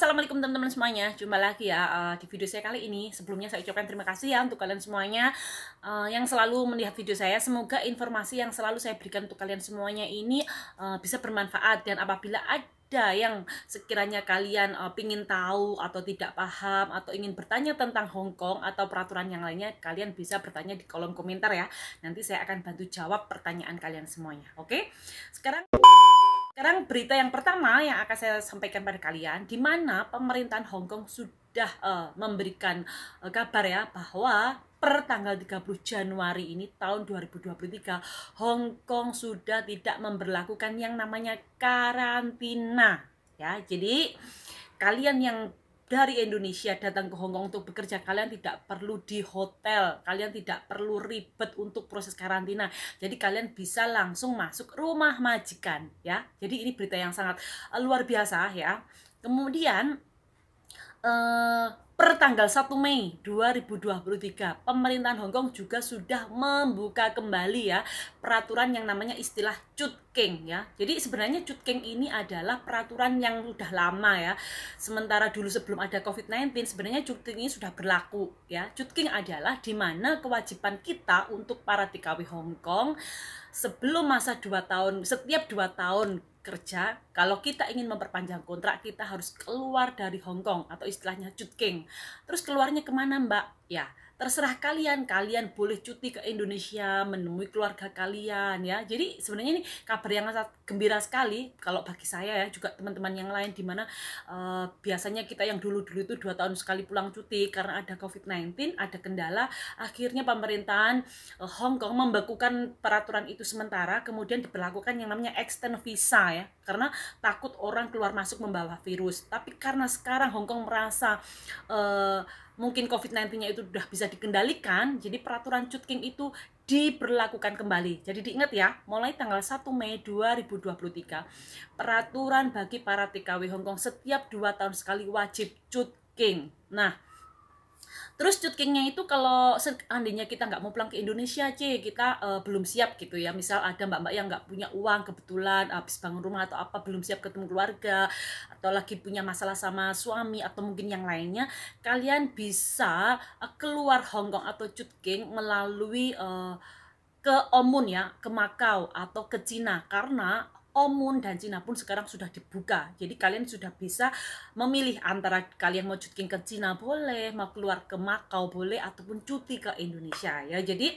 assalamualaikum teman-teman semuanya jumpa lagi ya uh, di video saya kali ini sebelumnya saya ucapkan terima kasih ya untuk kalian semuanya uh, yang selalu melihat video saya semoga informasi yang selalu saya berikan untuk kalian semuanya ini uh, bisa bermanfaat dan apabila ada yang sekiranya kalian uh, ingin tahu atau tidak paham atau ingin bertanya tentang Hong Kong atau peraturan yang lainnya, kalian bisa bertanya di kolom komentar ya. Nanti saya akan bantu jawab pertanyaan kalian semuanya. Oke? Okay? Sekarang sekarang berita yang pertama yang akan saya sampaikan pada kalian, di mana pemerintahan Hong Kong sudah uh, memberikan uh, kabar ya bahwa per tanggal 30 Januari ini tahun 2023 Hong Kong sudah tidak memberlakukan yang namanya karantina ya. Jadi kalian yang dari Indonesia datang ke Hong Kong untuk bekerja kalian tidak perlu di hotel kalian tidak perlu ribet untuk proses karantina jadi kalian bisa langsung masuk rumah majikan ya jadi ini berita yang sangat eh, luar biasa ya kemudian eh, per tanggal 1 Mei 2023 pemerintahan Hong Kong juga sudah membuka kembali ya peraturan yang namanya istilah king ya. Jadi sebenarnya king ini adalah peraturan yang sudah lama ya. Sementara dulu sebelum ada COVID-19 sebenarnya king ini sudah berlaku ya. king adalah di mana kewajiban kita untuk para TKW Hong Kong sebelum masa 2 tahun setiap 2 tahun kerja, kalau kita ingin memperpanjang kontrak, kita harus keluar dari Hong Kong atau istilahnya cutking. Terus keluarnya kemana, Mbak? Ya, terserah kalian kalian boleh cuti ke Indonesia menemui keluarga kalian ya jadi sebenarnya ini kabar yang sangat gembira sekali kalau bagi saya ya juga teman-teman yang lain dimana uh, eh, biasanya kita yang dulu-dulu itu dua tahun sekali pulang cuti karena ada COVID-19 ada kendala akhirnya pemerintahan eh, Hong Kong membekukan peraturan itu sementara kemudian diberlakukan yang namanya extend visa ya karena takut orang keluar masuk membawa virus tapi karena sekarang Hong Kong merasa uh, mungkin COVID-19-nya itu sudah bisa dikendalikan, jadi peraturan cutking itu diberlakukan kembali. Jadi diingat ya, mulai tanggal 1 Mei 2023, peraturan bagi para TKW Hongkong setiap dua tahun sekali wajib cutking. Nah, Terus kingnya itu kalau seandainya kita nggak mau pulang ke Indonesia, C, kita uh, belum siap gitu ya. Misal ada mbak-mbak yang nggak punya uang kebetulan habis bangun rumah atau apa belum siap ketemu keluarga atau lagi punya masalah sama suami atau mungkin yang lainnya, kalian bisa uh, keluar Hongkong atau king melalui uh, ke Omun ya, ke Makau atau ke Cina karena Omun dan Cina pun sekarang sudah dibuka. Jadi kalian sudah bisa memilih antara kalian mau cuti ke Cina boleh, mau keluar ke Makau boleh ataupun cuti ke Indonesia ya. Jadi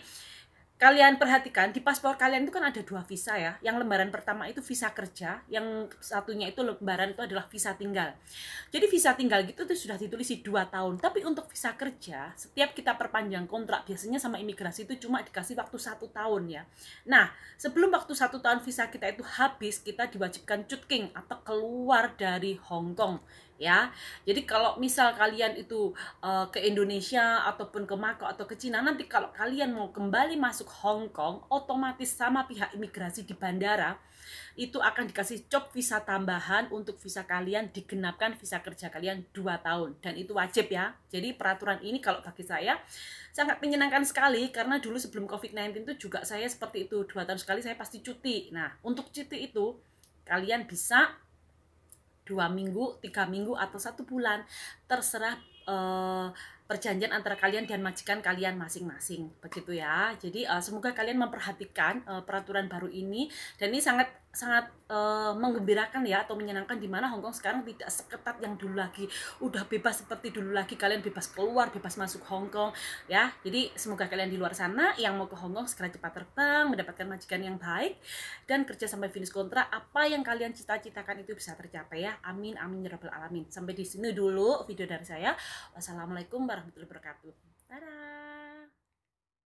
kalian perhatikan di paspor kalian itu kan ada dua visa ya. Yang lembaran pertama itu visa kerja, yang satunya itu lembaran itu adalah visa tinggal. Jadi visa tinggal gitu itu sudah ditulis dua tahun. Tapi untuk visa kerja, setiap kita perpanjang kontrak biasanya sama imigrasi itu cuma dikasih waktu satu tahun ya. Nah, sebelum waktu satu tahun visa kita itu habis, kita diwajibkan cutking atau keluar dari Hong Kong ya. Jadi kalau misal kalian itu uh, ke Indonesia ataupun ke Makau atau ke Cina nanti kalau kalian mau kembali masuk Hong Kong otomatis sama pihak imigrasi di bandara itu akan dikasih cop visa tambahan untuk visa kalian digenapkan visa kerja kalian 2 tahun dan itu wajib ya. Jadi peraturan ini kalau bagi saya sangat menyenangkan sekali karena dulu sebelum Covid-19 itu juga saya seperti itu dua tahun sekali saya pasti cuti. Nah, untuk cuti itu kalian bisa dua minggu tiga minggu atau satu bulan terserah uh, perjanjian antara kalian dan majikan kalian masing-masing begitu ya jadi uh, semoga kalian memperhatikan uh, peraturan baru ini dan ini sangat sangat uh, menggembirakan ya atau menyenangkan di mana Hongkong sekarang tidak seketat yang dulu lagi udah bebas seperti dulu lagi kalian bebas keluar bebas masuk Hongkong ya jadi semoga kalian di luar sana yang mau ke Hongkong segera cepat terbang mendapatkan majikan yang baik dan kerja sampai finish kontrak apa yang kalian cita-citakan itu bisa tercapai ya amin amin ya rabbal alamin sampai di sini dulu video dari saya wassalamualaikum warahmatullahi wabarakatuh dadah